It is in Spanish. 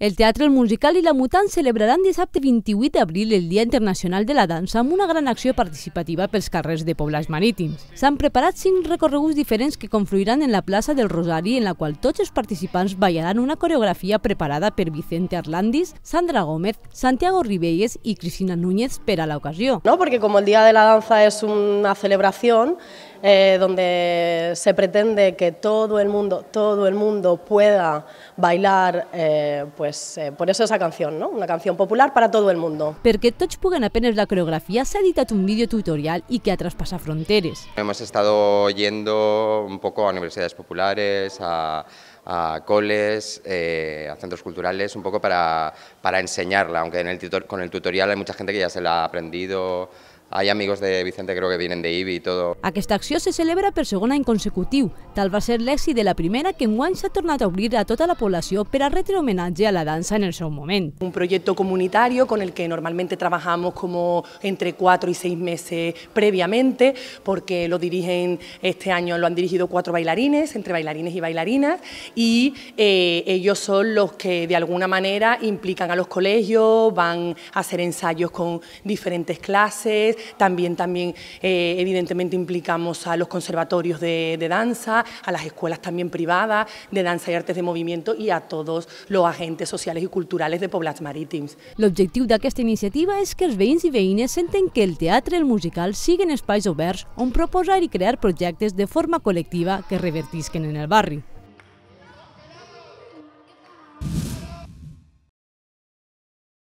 El teatre, el musical i la mutant celebraran dissabte 28 d'abril el Dia Internacional de la Dansa amb una gran acció participativa pels carrers de pobles marítims. S'han preparat cinc recorreguts diferents que confluiran en la plaça del Rosari en la qual tots els participants ballaran una coreografia preparada per Vicente Arlandis, Sandra Gómez, Santiago Ribelles i Cristina Núñez per a l'ocasió. No, perquè com el Dia de la Dansa és una celebració, Eh, donde se pretende que todo el mundo, todo el mundo pueda bailar eh, pues, eh, por eso esa canción, ¿no? una canción popular para todo el mundo. Porque Touch Pugan apenas la coreografía, se ha editado un vídeo tutorial y que ha traspasado fronteras. Hemos estado yendo un poco a universidades populares, a, coles, a centros culturales, un poco para, para enseñarla, aunque en el tutor, con el tutorial hay mucha gente que ya se la ha aprendido, ...hay amigos de Vicente, creo que vienen de IBI y todo". Esta acción se celebra per segunda en consecutiu. Tal va a ser l'exi de la primera que en s'ha tornat a obrir a toda la población... per a a la danza en el seu moment. Un proyecto comunitario con el que normalmente trabajamos como entre cuatro y seis meses previamente, porque lo dirigen, este año lo han dirigido cuatro bailarines, entre bailarines y bailarinas, y eh, ellos son los que de alguna manera implican a los colegios, van a hacer ensayos con diferentes clases, también, también eh, evidentemente implicamos a los conservatorios de, danza, a las escuelas también privadas de danza y artes de movimiento y a todos los agentes sociales y culturales de El marítims. de esta iniciativa es que los veïns y veïnes senten que el teatro y el musical siguen espais oberts on proposar y crear proyectos de forma colectiva que revertisquen en el barrio.